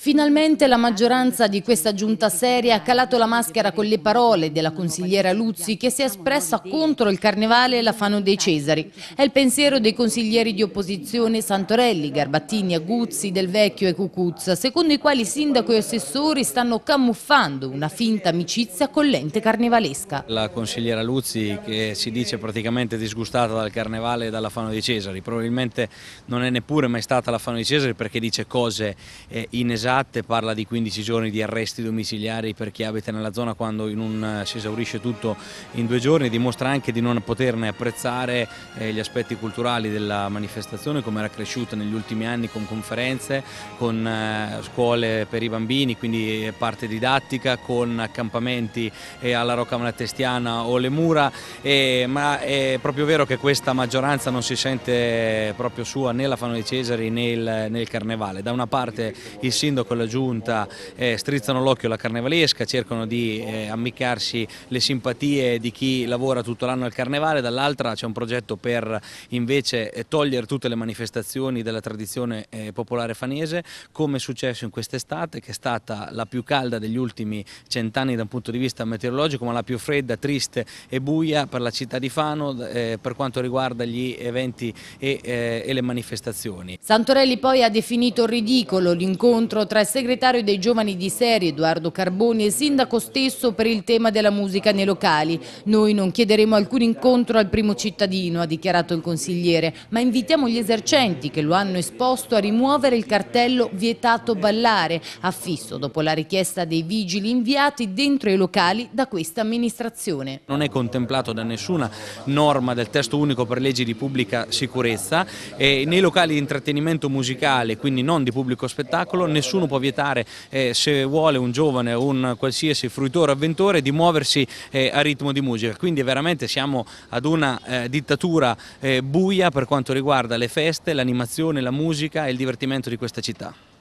Finalmente la maggioranza di questa giunta seria ha calato la maschera con le parole della consigliera Luzzi che si è espressa contro il carnevale e la Fano dei Cesari. È il pensiero dei consiglieri di opposizione Santorelli, Garbattini, Aguzzi, Del Vecchio e Cucuzza, secondo i quali sindaco e assessori stanno camuffando una finta amicizia con l'ente carnevalesca. La consigliera Luzzi che si dice praticamente disgustata dal carnevale e dalla Fano dei Cesari, probabilmente non è neppure mai stata la Fano dei Cesari perché dice cose eh, in inesatte, parla di 15 giorni di arresti domiciliari per chi abita nella zona quando un, eh, si esaurisce tutto in due giorni, dimostra anche di non poterne apprezzare eh, gli aspetti culturali della manifestazione come era cresciuta negli ultimi anni con conferenze, con eh, scuole per i bambini, quindi parte didattica, con accampamenti alla Rocca Malatestiana o le mura, e, ma è proprio vero che questa maggioranza non si sente proprio sua né la Fano dei Cesari né il, né il Carnevale. Da una parte il sindaco e la giunta eh, strizzano l'occhio alla carnevalesca, cercano di eh, ammiccarsi le simpatie di chi lavora tutto l'anno al carnevale, dall'altra c'è un progetto per invece eh, togliere tutte le manifestazioni della tradizione eh, popolare fanese, come è successo in quest'estate che è stata la più calda degli ultimi cent'anni da un punto di vista meteorologico, ma la più fredda, triste e buia per la città di Fano eh, per quanto riguarda gli eventi e, e le manifestazioni. Santorelli poi ha definito ridicolo l'incontro incontro tra il segretario dei giovani di Serie, Edoardo Carboni, e il sindaco stesso per il tema della musica nei locali. Noi non chiederemo alcun incontro al primo cittadino, ha dichiarato il consigliere, ma invitiamo gli esercenti che lo hanno esposto a rimuovere il cartello vietato ballare, affisso dopo la richiesta dei vigili inviati dentro i locali da questa amministrazione. Non è contemplato da nessuna norma del testo unico per leggi di pubblica sicurezza e nei locali di intrattenimento musicale, quindi non di pubblico spettacolo, nessuno può vietare eh, se vuole un giovane o un qualsiasi fruitore avventore di muoversi eh, a ritmo di musica, quindi veramente siamo ad una eh, dittatura eh, buia per quanto riguarda le feste, l'animazione, la musica e il divertimento di questa città.